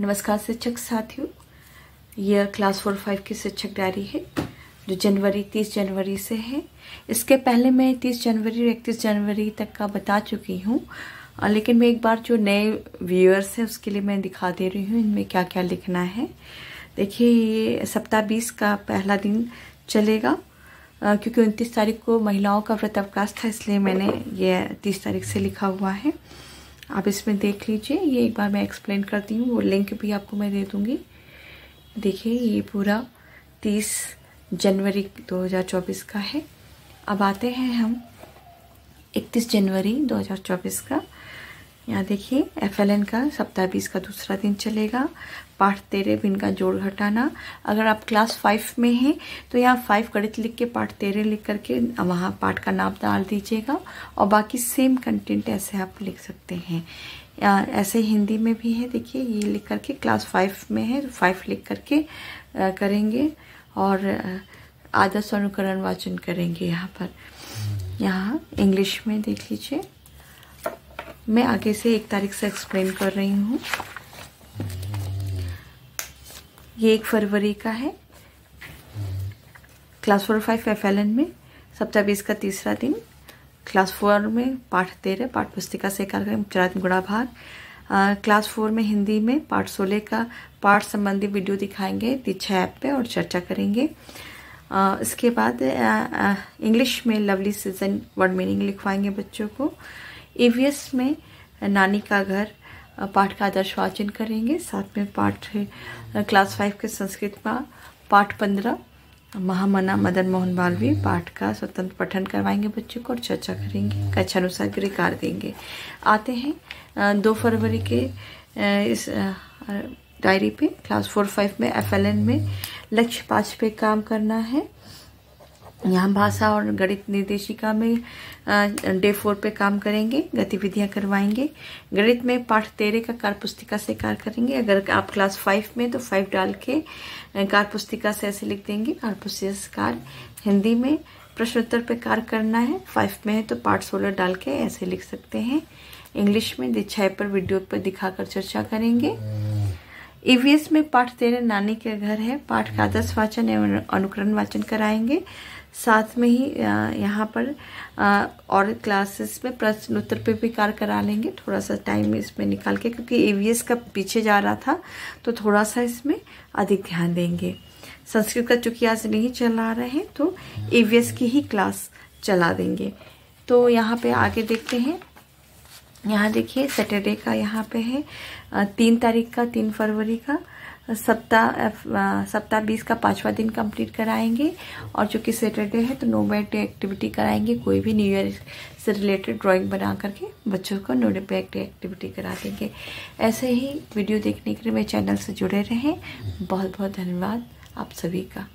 नमस्कार शिक्षक साथियों यह क्लास फोर फाइव की शिक्षक डायरी है जो जनवरी तीस जनवरी से है इसके पहले मैं तीस जनवरी और इकतीस जनवरी तक का बता चुकी हूँ लेकिन मैं एक बार जो नए व्यूअर्स हैं उसके लिए मैं दिखा दे रही हूँ इनमें क्या क्या लिखना है देखिए ये सप्ताह बीस का पहला दिन चलेगा क्योंकि उनतीस तारीख को महिलाओं का व्रत अवकाश था इसलिए मैंने ये तीस तारीख से लिखा हुआ है आप इसमें देख लीजिए ये एक बार मैं एक्सप्लेन करती हूँ वो लिंक भी आपको मैं दे दूँगी देखिए ये पूरा तीस जनवरी 2024 का है अब आते हैं हम 31 जनवरी 2024 का यहाँ देखिए एफ एल एन का सप्ताह बीस का दूसरा दिन चलेगा पाठ तेरह बिन का जोड़ घटाना अगर आप क्लास फाइव में हैं तो यहाँ फाइव गणित लिख के पाठ तेरह लिख करके वहाँ पाठ का नाम डाल दीजिएगा और बाकी सेम कंटेंट ऐसे आप लिख सकते हैं या ऐसे हिंदी में भी है देखिए ये लिख करके क्लास फाइव में है तो फाइव लिख करके करेंगे और आदर्श अनुकरण वाचन करेंगे यहाँ पर यहाँ इंग्लिश में देख लीजिए मैं आगे से एक तारीख से एक्सप्लेन कर रही हूँ ये एक फरवरी का है class four five F L N में सप्ताह बीस का तीसरा दिन क्लास फोर में पाठ तेरह पाठ पुस्तिका से कार्यक्रम चरा गुड़ा भाग क्लास फोर में हिंदी में पाठ सोलह का पाठ संबंधी वीडियो दिखाएंगे दीक्षा ऐप पे और चर्चा करेंगे आ, इसके बाद इंग्लिश में लवली सीजन वर्ड मीनिंग लिखवाएंगे बच्चों को ईवीएस में नानी का घर पाठ का आदर्श वाचन करेंगे साथ में पाठ क्लास फाइव के संस्कृत में पाठ पंद्रह महामना मदन मोहन मालवीय पाठ का स्वतंत्र पठन करवाएंगे बच्चों को और चर्चा करेंगे कक्षा अनुसार देंगे आते हैं दो फरवरी के इस डायरी पे क्लास फोर फाइव में एफ में लक्ष्य पाँच पे काम करना है यहाँ भाषा और गणित निर्देशिका में डे फोर पे काम करेंगे गतिविधियाँ करवाएंगे गणित में पाठ तेरह का पुस्तिका से कार्य करेंगे अगर आप क्लास फाइव में तो फाइव डाल के पुस्तिका से ऐसे लिख देंगे कार्यपुस्तिका से कार्य हिंदी में प्रश्नोत्तर पे कार्य करना है फाइव में है तो पार्ट सोलह डाल के ऐसे लिख सकते हैं इंग्लिश में दिच्छाई पर वीडियो पर दिखाकर चर्चा करेंगे ईवीएस e में पाठ तेरे नानी के घर है पाठ का आदर्श वाचन एवं अनुकरण वाचन कराएंगे साथ में ही यहाँ पर और क्लासेस में प्रश्न उत्तर पे भी कार्य करा लेंगे थोड़ा सा टाइम इसमें निकाल के क्योंकि ईवीएस e का पीछे जा रहा था तो थोड़ा सा इसमें अधिक ध्यान देंगे संस्कृत का चूंकि आज नहीं चला रहे हैं तो ईवीएस e की ही क्लास चला देंगे तो यहाँ पे आगे देखते हैं यहाँ देखिए सैटरडे का यहाँ पे है तीन तारीख का तीन फरवरी का सप्ताह सप्ताह बीस का पांचवा दिन कंप्लीट कराएंगे और चूँकि सैटरडे है तो नो बैट डे एक्टिविटी कराएंगे कोई भी न्यू ईयर से रिलेटेड ड्राइंग बना करके बच्चों को नो बैट डे एक्टिविटी करा देंगे ऐसे ही वीडियो देखने के लिए मेरे चैनल से जुड़े रहें बहुत बहुत धन्यवाद आप सभी का